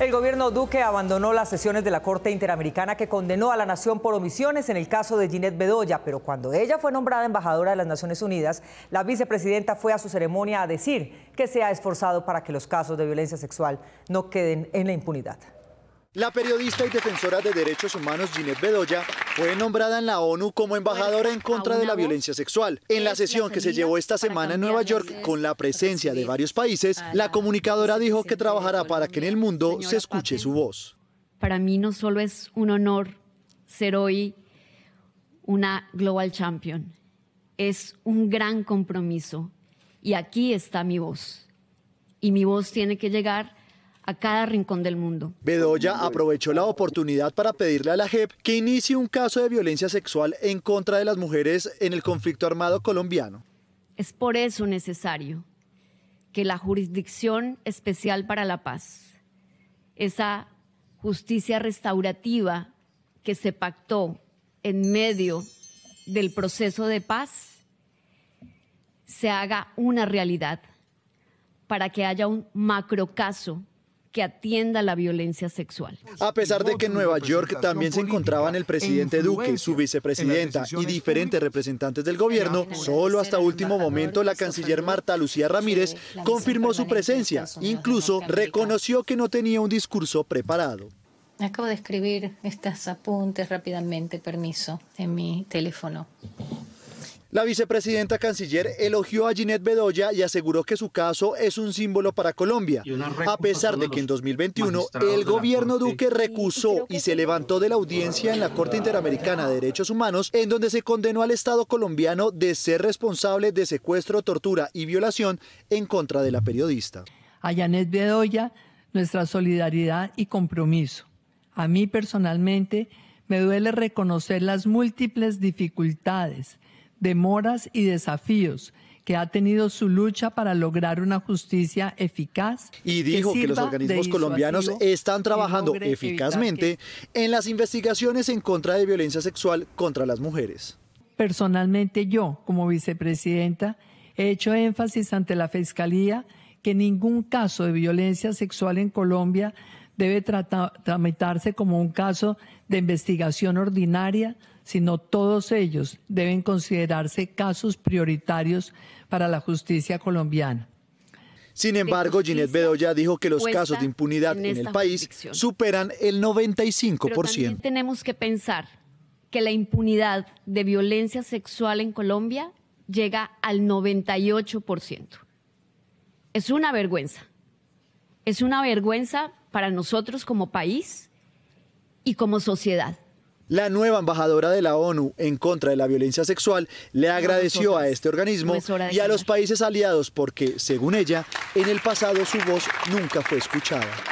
El gobierno Duque abandonó las sesiones de la Corte Interamericana que condenó a la nación por omisiones en el caso de Ginette Bedoya, pero cuando ella fue nombrada embajadora de las Naciones Unidas, la vicepresidenta fue a su ceremonia a decir que se ha esforzado para que los casos de violencia sexual no queden en la impunidad. La periodista y defensora de derechos humanos Ginette Bedoya fue nombrada en la ONU como embajadora pues, en contra de la violencia sexual. En la sesión que se llevó esta semana en Nueva York, con la presencia de varios países, la comunicadora dijo que trabajará para que en el mundo se escuche su voz. Para mí no solo es un honor ser hoy una Global Champion, es un gran compromiso y aquí está mi voz. Y mi voz tiene que llegar a cada rincón del mundo. Bedoya aprovechó la oportunidad para pedirle a la JEP que inicie un caso de violencia sexual en contra de las mujeres en el conflicto armado colombiano. Es por eso necesario que la Jurisdicción Especial para la Paz, esa justicia restaurativa que se pactó en medio del proceso de paz, se haga una realidad para que haya un macro macrocaso que atienda la violencia sexual. A pesar de que en Nueva York también se encontraban el presidente Duque, su vicepresidenta y diferentes representantes del gobierno, solo hasta último momento la canciller Marta Lucía Ramírez confirmó su presencia, incluso reconoció que no tenía un discurso preparado. Acabo de escribir estos apuntes rápidamente, permiso, en mi teléfono. La vicepresidenta canciller elogió a Jeanette Bedoya y aseguró que su caso es un símbolo para Colombia, a pesar de que en 2021 el gobierno Duque recusó y se levantó de la audiencia en la Corte Interamericana de Derechos Humanos, en donde se condenó al Estado colombiano de ser responsable de secuestro, tortura y violación en contra de la periodista. A Janet Bedoya, nuestra solidaridad y compromiso. A mí personalmente me duele reconocer las múltiples dificultades demoras y desafíos que ha tenido su lucha para lograr una justicia eficaz. Y dijo que, los organismos colombianos están trabajando eficazmente en las investigaciones en contra de violencia sexual contra las mujeres. Personalmente yo, como vicepresidenta, he hecho énfasis ante la Fiscalía que ningún caso de violencia sexual en Colombia debe tramitarse como un caso de investigación ordinaria, sino todos ellos deben considerarse casos prioritarios para la justicia colombiana. Sin embargo, Ginette Bedoya dijo que los casos de impunidad en, el país superan el 95%. Pero también tenemos que pensar que la impunidad de violencia sexual en Colombia llega al 98%. Es una vergüenza. Es una vergüenza para nosotros como país y como sociedad. La nueva embajadora de la ONU en contra de la violencia sexual le agradeció a este organismo y a los países aliados porque, según ella, en el pasado su voz nunca fue escuchada.